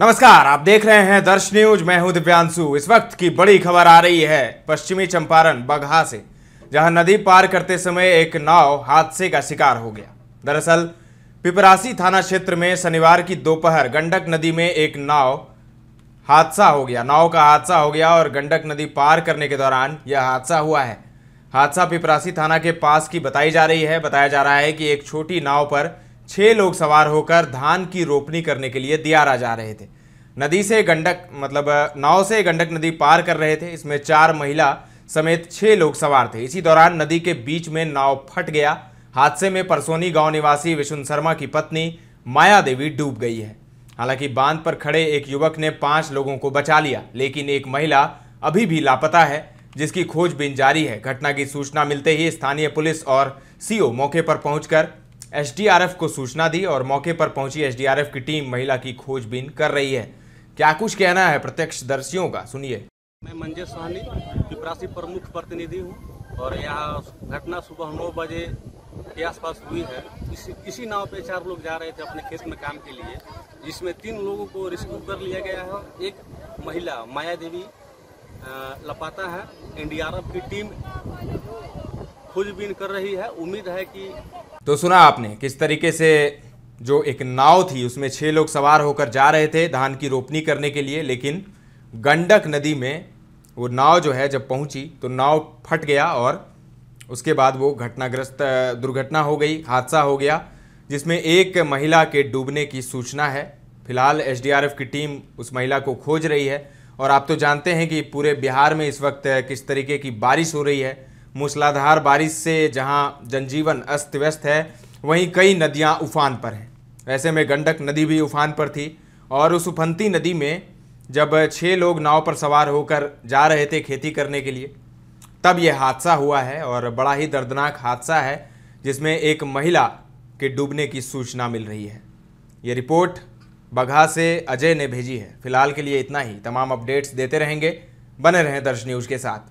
नमस्कार आप देख रहे हैं दर्श न्यूज मैं हूं दिव्यांशु इस वक्त की बड़ी खबर आ रही है पश्चिमी चंपारण बगहा से जहां नदी पार करते समय एक नाव हादसे का शिकार हो गया दरअसल पिपरासी थाना क्षेत्र में शनिवार की दोपहर गंडक नदी में एक नाव हादसा हो गया नाव का हादसा हो गया और गंडक नदी पार करने के दौरान यह हादसा हुआ है हादसा पिपरासी थाना के पास की बताई जा रही है बताया जा रहा है कि एक छोटी नाव पर छह लोग सवार होकर धान की रोपनी करने के लिए दियारा जा रहे थे नदी से गंडक मतलब नाव से गंडक नदी पार कर रहे थे इसमें चार महिला समेत छह लोग सवार थे इसी दौरान नदी के बीच में नाव फट गया हादसे में परसोनी गांव निवासी विशुन शर्मा की पत्नी माया देवी डूब गई है हालांकि बांध पर खड़े एक युवक ने पांच लोगों को बचा लिया लेकिन एक महिला अभी भी लापता है जिसकी खोजबीन जारी है घटना की सूचना मिलते ही स्थानीय पुलिस और सीओ मौके पर पहुंचकर एसडीआरएफ को सूचना दी और मौके पर पहुंची एसडीआरएफ की टीम महिला की खोजबीन कर रही है क्या कुछ कहना है प्रत्यक्षदर्शियों का सुनिए मैं मंजय सहनी पिपरासी प्रमुख प्रतिनिधि हूँ और यह घटना सुबह नौ बजे के आसपास हुई है इसी इसी नाव पे चार लोग जा रहे थे अपने खेत में काम के लिए जिसमें तीन लोगों को रेस्क्यू कर लिया गया है एक महिला माया देवी लपाता है एनडीआरएफ की टीम खोजबीन कर रही है उम्मीद है कि तो सुना आपने किस तरीके से जो एक नाव थी उसमें छः लोग सवार होकर जा रहे थे धान की रोपनी करने के लिए लेकिन गंडक नदी में वो नाव जो है जब पहुंची तो नाव फट गया और उसके बाद वो घटनाग्रस्त दुर्घटना हो गई हादसा हो गया जिसमें एक महिला के डूबने की सूचना है फिलहाल एसडीआरएफ की टीम उस महिला को खोज रही है और आप तो जानते हैं कि पूरे बिहार में इस वक्त किस तरीके की बारिश हो रही है मूसलाधार बारिश से जहां जनजीवन अस्त व्यस्त है वहीं कई नदियां उफान पर हैं ऐसे में गंडक नदी भी उफान पर थी और उस उफनती नदी में जब छः लोग नाव पर सवार होकर जा रहे थे खेती करने के लिए तब यह हादसा हुआ है और बड़ा ही दर्दनाक हादसा है जिसमें एक महिला के डूबने की सूचना मिल रही है ये रिपोर्ट बघा से अजय ने भेजी है फिलहाल के लिए इतना ही तमाम अपडेट्स देते रहेंगे बने रहें दर्श न्यूज़ के साथ